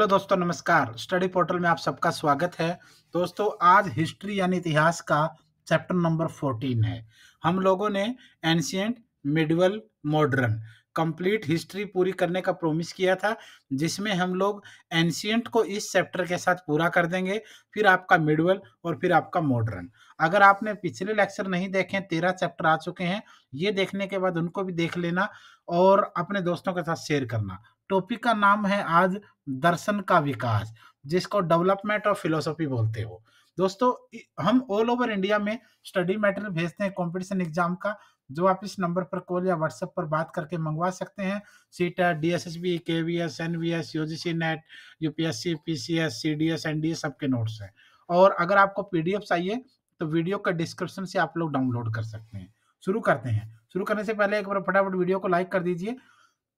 hello दोस्तों नमस्कार study portal में आप सबका स्वागत है दोस्तों आज हिस्ट्री यानी इतिहास का चैप्टर नंबर फोर्टीन है हम लोगों ने ancient medieval modern complete history पूरी करने का प्रॉमिस किया था जिसमें हम लोग एंशियंट को इस चैप्टर के साथ पूरा कर देंगे फिर आपका मिडवल और फिर आपका मॉडर्न अगर आपने पिछले लेक्चर नहीं देखे तेरह चैप्टर आ चुके हैं ये देखने के बाद उनको भी देख लेना और अपने दोस्तों के साथ शेयर करना टॉपिक का नाम है आज दर्शन का विकास जिसको डेवलपमेंट ऑफ फिलोसॉफी बोलते हो दोस्तों हम ऑल ओवर इंडिया में स्टडी मटेरियल भेजते हैं कंपटीशन एग्जाम का जो आप इस नंबर पर कॉल या व्हाट्सएप पर बात करके मंगवा सकते हैं CTET D S S B K V S N V S U G C net U P S C P C S C D S N D S सबके नोट्स हैं और अगर आपको पी डी एफ चाहिए तो video का description से आप लोग डाउनलोड कर सकते हैं शुरू करते हैं शुरू करने से पहले एक बार फटाफट वीडियो को लाइक कर दीजिए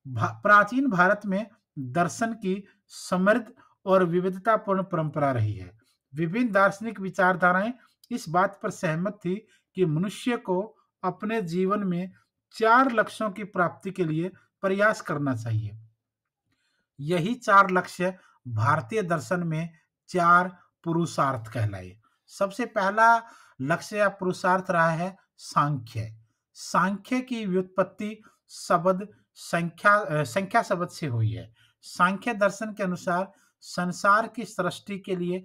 भा, प्राचीन भारत में दर्शन की समृद्ध और विविधतापूर्ण परंपरा रही है विभिन्न दार्शनिक विचारधाराएं इस बात पर सहमत थी कि मनुष्य को अपने जीवन में चार लक्ष्यों की प्राप्ति के लिए प्रयास करना चाहिए यही चार लक्ष्य भारतीय दर्शन में चार पुरुषार्थ कहलाए सबसे पहला लक्ष्य या पुरुषार्थ रहा है सांख्य सांख्य की व्युत्पत्ति शब्द संख्या संख्या शब्द से हुई है सांख्य दर्शन के अनुसार संसार की सृष्टि के लिए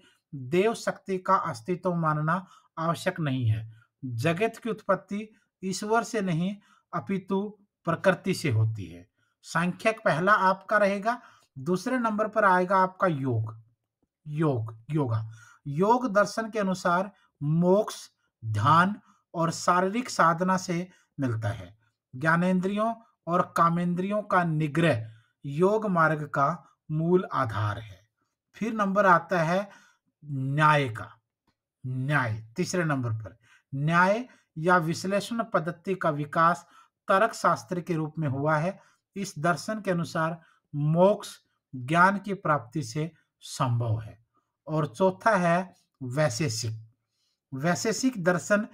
देव शक्ति का अस्तित्व मानना आवश्यक नहीं है जगत की उत्पत्ति ईश्वर से नहीं अपितु प्रकृति से होती है सांख्यक पहला आपका रहेगा दूसरे नंबर पर आएगा आपका योग योग योगा योग दर्शन के अनुसार मोक्ष ध्यान और शारीरिक साधना से मिलता है ज्ञानेन्द्रियों और कामेंद्रियों का निग्रह योग मार्ग का मूल आधार है फिर नंबर आता है न्याय का न्याय तीसरे नंबर पर न्याय या विश्लेषण पद्धति का विकास तर्क शास्त्र के रूप में हुआ है इस दर्शन के अनुसार मोक्ष ज्ञान की प्राप्ति से संभव है और चौथा है वैशेषिक वैशेषिक दर्शन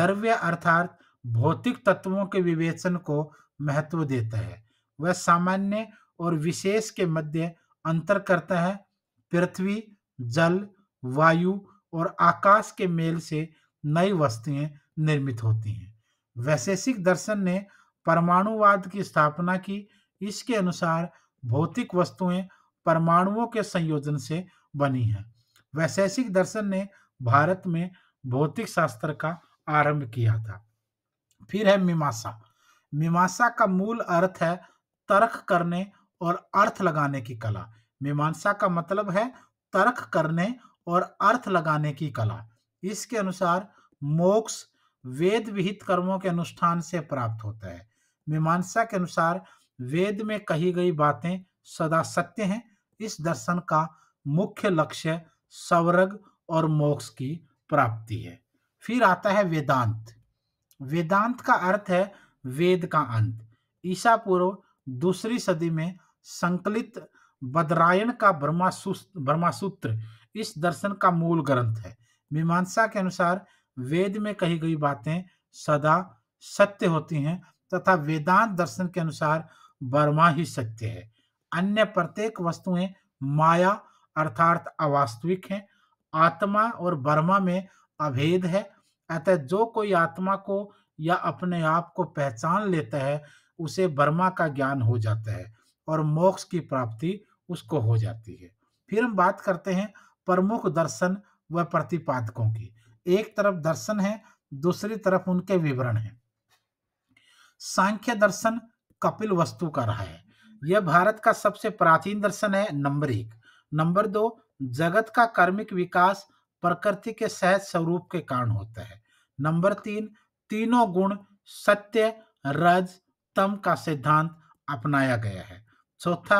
द्रव्य अर्थात भौतिक तत्वों के विवेचन को महत्व देता है वह सामान्य और विशेष के मध्य अंतर करता है पृथ्वी जल वायु और आकाश के मेल से नई वस्तुएं निर्मित होती हैं वैशेषिक दर्शन ने परमाणुवाद की स्थापना की इसके अनुसार भौतिक वस्तुएं परमाणुओं के संयोजन से बनी हैं वैशेषिक दर्शन ने भारत में भौतिक शास्त्र का आरंभ किया था फिर है मीमांसा मीमांसा का मूल अर्थ है तर्क करने और अर्थ लगाने की कला मीमांसा का मतलब है तर्क करने और अर्थ लगाने की कला इसके अनुसार मोक्ष वेद विहित कर्मों के अनुष्ठान से प्राप्त होता है मीमांसा के अनुसार वेद में कही गई बातें सदा सत्य हैं इस दर्शन का मुख्य लक्ष्य स्वर्ग और मोक्ष की प्राप्ति है फिर आता है वेदांत वेदांत का अर्थ है वेद का अंत ईसा पूर्व दूसरी सदी में संकलित बदरायण का ब्रह्मासूत्र इस दर्शन का मूल ग्रंथ है मीमांसा के अनुसार वेद में कही गई बातें सदा सत्य होती हैं तथा वेदांत दर्शन के अनुसार ब्रह्मा ही सत्य है अन्य प्रत्येक वस्तुएं माया अर्थात अवास्तविक हैं आत्मा और ब्रह्मा में अभेद है अतः जो कोई आत्मा को या अपने आप को पहचान लेता है उसे बर्मा का ज्ञान हो जाता है और मोक्ष की प्राप्ति उसको हो जाती है फिर हम बात करते हैं प्रमुख दर्शन व प्रतिपादकों की एक तरफ दर्शन है दूसरी तरफ उनके विवरण है सांख्य दर्शन कपिल वस्तु का रहा है यह भारत का सबसे प्राचीन दर्शन है नंबर एक नंबर दो जगत का कर्मिक विकास प्रकृति के सहज स्वरूप के कारण होता है नंबर तीन तीनों गुण सत्य रज तम का सिद्धांत अपनाया गया है चौथा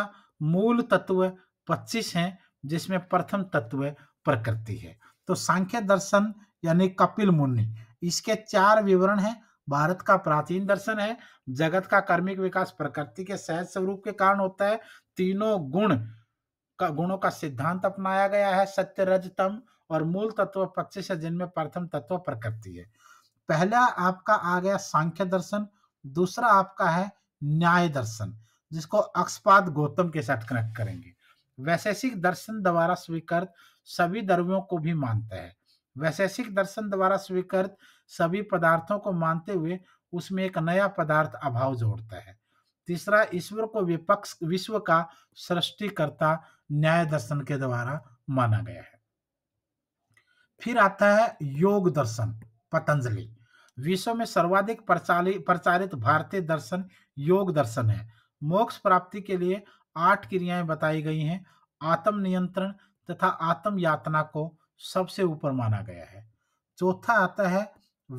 मूल तत्व 25 है जिसमें प्रथम तत्व प्रकृति है तो सांख्य दर्शन यानी कपिल मुनि इसके चार विवरण हैं भारत का प्राचीन दर्शन है जगत का कर्मिक विकास प्रकृति के सहज स्वरूप के कारण होता है तीनों गुण का गुणों का सिद्धांत अपनाया गया है सत्य रज तम और मूल तत्व पच्चीस है जिनमें प्रथम तत्व प्रकृति है पहला आपका आ गया सांख्य दर्शन दूसरा आपका है न्याय दर्शन जिसको अक्षपाद गौतम के साथ कनेक्ट करेंगे वैशेषिक दर्शन द्वारा स्वीकृत सभी द्रव्यों को भी मानता है वैशेषिक दर्शन द्वारा स्वीकृत सभी पदार्थों को मानते हुए उसमें एक नया पदार्थ अभाव जोड़ता है तीसरा ईश्वर को विपक्ष विश्व का सृष्टिकर्ता न्याय दर्शन के द्वारा माना गया है फिर आता है योग दर्शन पतंजलि विश्व में सर्वाधिक प्रचारित भारतीय दर्शन योग दर्शन है मोक्ष प्राप्ति के लिए आठ क्रियाएं बताई गई हैं आत्म नियंत्रण तथा आत्म यातना को सबसे ऊपर माना गया है चौथा आता है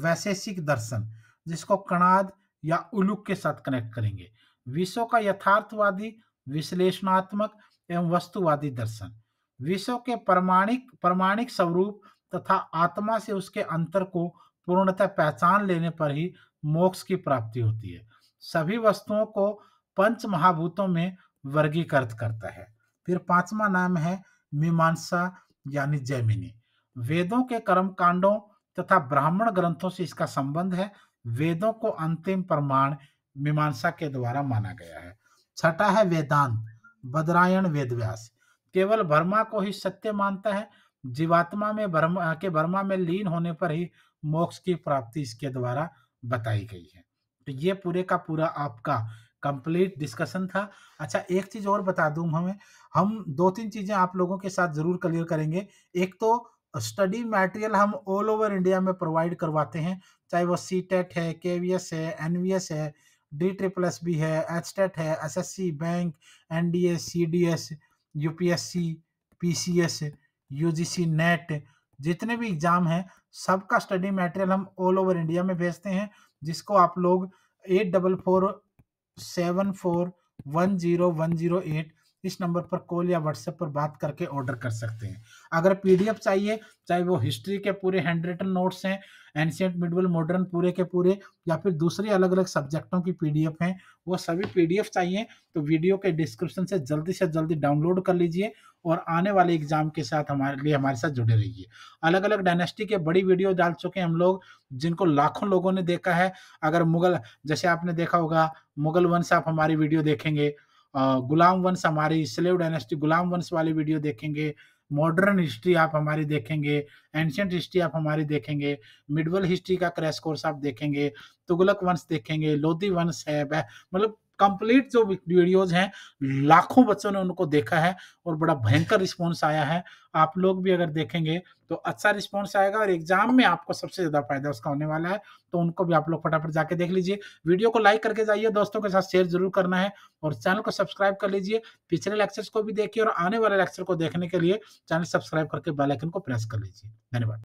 वैशेषिक दर्शन जिसको कणाद या उलुक के साथ कनेक्ट करेंगे विश्व का यथार्थवादी विश्लेषणात्मक एवं वस्तुवादी दर्शन विश्व के प्रमाणिक प्रमाणिक स्वरूप तथा आत्मा से उसके अंतर को पूर्णतः पहचान लेने पर ही मोक्ष की प्राप्ति होती है सभी वस्तुओं को पंच महाभूतों में वर्गीकृत करता है फिर पांचवा नाम है मीमांसा यानी जैमिनी वेदों के कर्म कांडों तथा ब्राह्मण ग्रंथों से इसका संबंध है वेदों को अंतिम प्रमाण मीमांसा के द्वारा माना गया है छठा है वेदांत बदरायण वेदव्यास केवल भर्मा को ही सत्य मानता है जीवात्मा में बर्मा के बर्मा में लीन होने पर ही मोक्ष की प्राप्ति इसके द्वारा बताई गई है तो ये पूरे का पूरा आपका कंप्लीट डिस्कशन था अच्छा एक चीज और बता दूं हमें हम दो तीन चीजें आप लोगों के साथ जरूर क्लियर करेंगे एक तो स्टडी मटेरियल हम ऑल ओवर इंडिया में प्रोवाइड करवाते हैं चाहे वो सी टेट e है के वी एस है एन वी एस है डी ट्रिपल एस बी है एच टेट e है S S C bank N D S C D S U P S C P C S UGC net जितने भी exam हैं सबका study material हम all over India में भेजते हैं जिसको आप लोग eight double four seven four one zero one zero eight इस नंबर पर कॉल या व्हाट्सएप पर बात करके ऑर्डर कर सकते हैं अगर पीडीएफ चाहिए चाहे वो हिस्ट्री के पूरे हैंड रिटन नोट्स हैं एनशियंट मिडवल मॉडर्न पूरे के पूरे या फिर दूसरे अलग अलग सब्जेक्टों की पीडीएफ हैं वो सभी पीडीएफ चाहिए तो वीडियो के डिस्क्रिप्शन से जल्दी से जल्दी डाउनलोड कर लीजिए और आने वाले एग्जाम के साथ हमारे लिए हमारे साथ जुड़े रहिए अलग अलग डायनेस्टी के बड़ी वीडियो डाल चुके हैं हम लोग जिनको लाखों लोगों ने देखा है अगर मुगल जैसे आपने देखा होगा मुगल वंश आप हमारी वीडियो देखेंगे गुलाम वंश हमारी स्लेव डायनेस्टी गुलाम वंश वाली वीडियो देखेंगे मॉडर्न हिस्ट्री आप हमारी देखेंगे एंशियंट हिस्ट्री आप हमारी देखेंगे मिडवल हिस्ट्री का क्रैश कोर्स आप देखेंगे तुगलक वंश देखेंगे लोधी वंश है मतलब कंप्लीट जो वीडियोज हैं लाखों बच्चों ने उनको देखा है और बड़ा भयंकर रिस्पॉन्स आया है आप लोग भी अगर देखेंगे तो अच्छा रिस्पॉन्स आएगा और एग्जाम में आपको सबसे ज्यादा फायदा उसका होने वाला है तो उनको भी आप लोग फटाफट जाके देख लीजिए वीडियो को लाइक करके जाइए दोस्तों के साथ शेयर जरूर करना है और चैनल को सब्सक्राइब कर लीजिए पिछले लेक्चर्स को भी देखिए और आने वाले लेक्चर को देखने के लिए चैनल सब्सक्राइब करके बेलाइकन को प्रेस कर लीजिए धन्यवाद